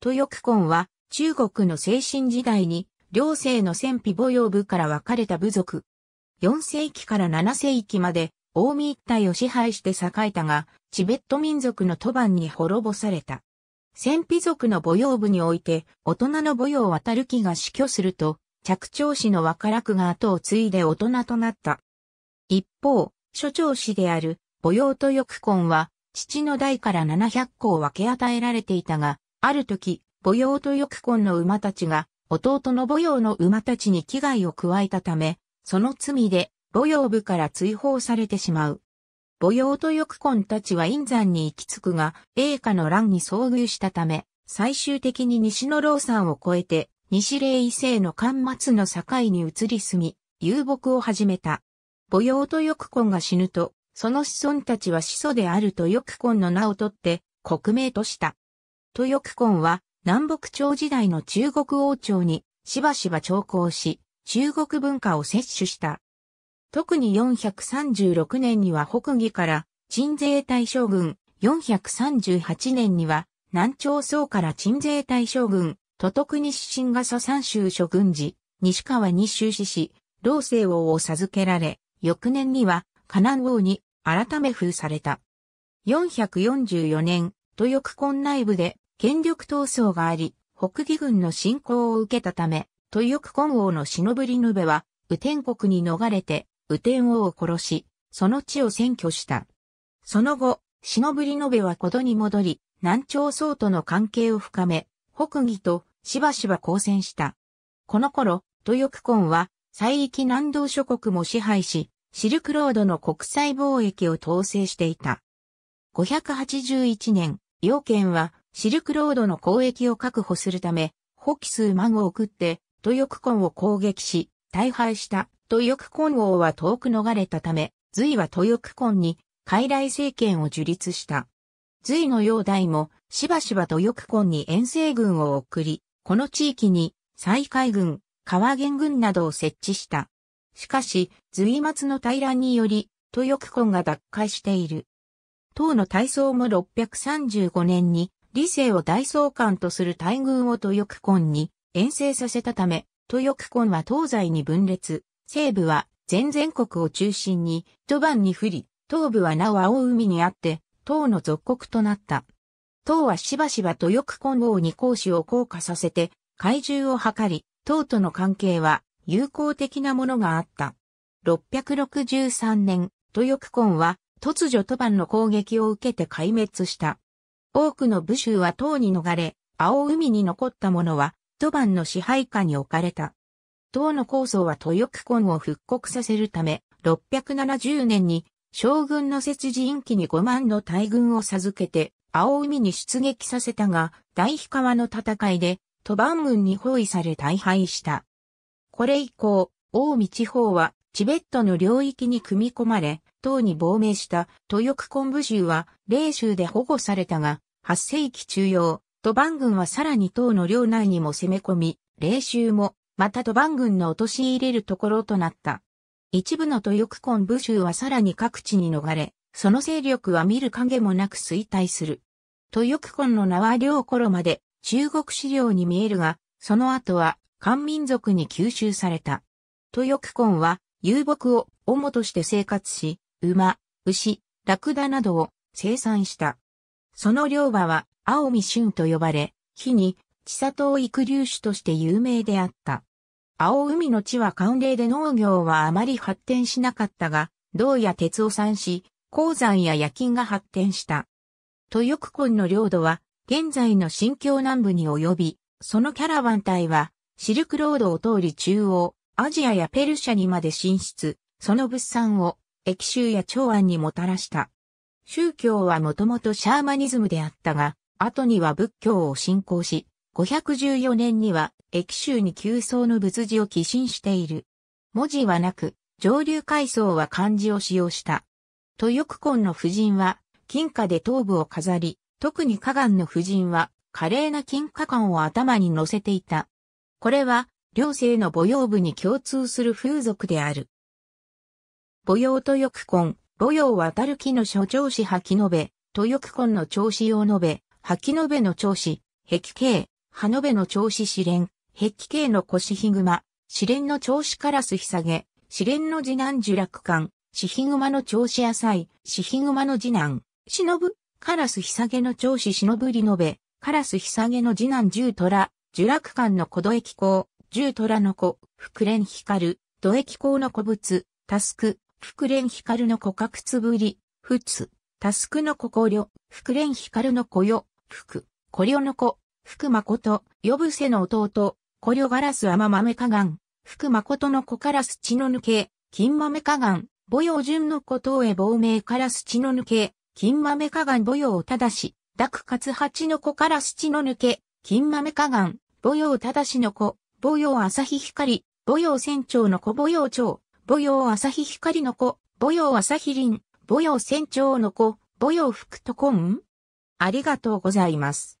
豊久根は中国の精神時代に、両姓の戦費母養部から分かれた部族。4世紀から7世紀まで、大見一帯を支配して栄えたが、チベット民族の都番に滅ぼされた。戦費族の母養部において、大人の母養渡る木が死去すると、着長子の若楽が後を継いで大人となった。一方、所長子である母養と翼根は、父の代から700個を分け与えられていたが、ある時、母用と翼婚の馬たちが、弟の母用の馬たちに危害を加えたため、その罪で母用部から追放されてしまう。母用と翼婚たちは陰山に行き着くが、栄華の乱に遭遇したため、最終的に西の老山を越えて、西霊異性の間末の境に移り住み、遊牧を始めた。母用と翼婚が死ぬと、その子孫たちは始祖であると翼婚の名を取って、国名とした。豊久根は南北朝時代の中国王朝にしばしば朝行し、中国文化を摂取した。特に436年には北魏から鎮西大将軍、438年には南朝宋から鎮西大将軍、都督西新賀蘇三州諸軍事、西川に州市、し、老西王を授けられ、翌年には河南王に改め封された。444年、豊翼根内部で権力闘争があり、北義軍の侵攻を受けたため、豊翼根王の忍ぶりぬべは、右天国に逃れて、右天王を殺し、その地を占拠した。その後、忍ぶりぬべは古都に戻り、南朝宋との関係を深め、北義としばしば交戦した。この頃、豊翼根は、西域南道諸国も支配し、シルクロードの国際貿易を統制していた。581年、要件は、シルクロードの交易を確保するため、ホキス万マを送って、トヨクコンを攻撃し、大敗したトヨクコン王は遠く逃れたため、隋はトヨクコンに、傀儡政権を樹立した。隋の容代も、しばしばトヨクコンに遠征軍を送り、この地域に、西海軍、川源軍などを設置した。しかし、隋末の大乱により、トヨクコンが脱会している。唐の大宗も635年に、理性を大宗官とする大軍を豊久根に遠征させたため、豊久根は東西に分裂、西部は全全国を中心に一番に降り、東部はなお青海にあって、唐の属国となった。唐はしばしば豊久根王に講師を降下させて、怪獣を図り、唐との関係は友好的なものがあった。663年、豊久根は突如トバンの攻撃を受けて壊滅した。多くの武州は唐に逃れ、青海に残った者は、トバンの支配下に置かれた。唐の構想は豊久根を復刻させるため、670年に将軍の節陰期に5万の大軍を授けて、青海に出撃させたが、大飛川の戦いで、トバン軍に包囲され大敗した。これ以降、大地方は、チベットの領域に組み込まれ、等に亡命した豊久昆部衆は、霊州で保護されたが、8世紀中央、土番軍はさらに党の領内にも攻め込み、霊州も、また土番軍の陥れるところとなった。一部の豊久昆部衆はさらに各地に逃れ、その勢力は見る影もなく衰退する。豊久昆の名は両頃まで中国資料に見えるが、その後は漢民族に吸収された。豊久昆は遊牧を主として生活し、馬、牛、ラクダなどを生産した。その両馬は、青海春と呼ばれ、木に、地里を育流種として有名であった。青海の地は寒冷で農業はあまり発展しなかったが、銅や鉄を産し、鉱山や夜勤が発展した。豊久根の領土は、現在の新疆南部に及び、そのキャラバン隊は、シルクロードを通り中央、アジアやペルシャにまで進出、その物産を益州や長安にもたらした。宗教はもともとシャーマニズムであったが、後には仏教を信仰し、514年には益州に旧僧の仏寺を寄進している。文字はなく、上流階層は漢字を使用した。豊久根の夫人は、金貨で頭部を飾り、特に河岸の夫人は、華麗な金貨館を頭に乗せていた。これは、両性の母用部に共通する風俗である。母用とく婚、母用はたる木の所長子吐き延べ、とく婚の調子用延べ、吐き延べの調子、壁形、葉延べの調子試練、壁形の腰ヒグマ、試練の調子カラスひさげ、試練の次男樹楽館、シヒグマの調子野菜、シヒグマの次男、忍ぶ、カラスひさげの調子忍ぶりのべ、カラスひさげの次男十虎、呪楽館の古土駅公、十虎の子、福連光土駅公の古物、タスク、福連光の古角つぶり、ふつ、タスクの古古旅、福連光の子よ、福、古旅の子、福誠、呼ぶせの弟、古旅ガラス甘豆加願、福誠の子から土の抜け、金豆加願、母用順の子等へ亡命から土の抜け、金豆加願母用正し、濁活八の子から土の抜け、金豆加願、母用正しの子、母用朝日光、母用船長の子母用長、母用朝日光の子、母用朝日林、母用船長の子、母用福と婚ありがとうございます。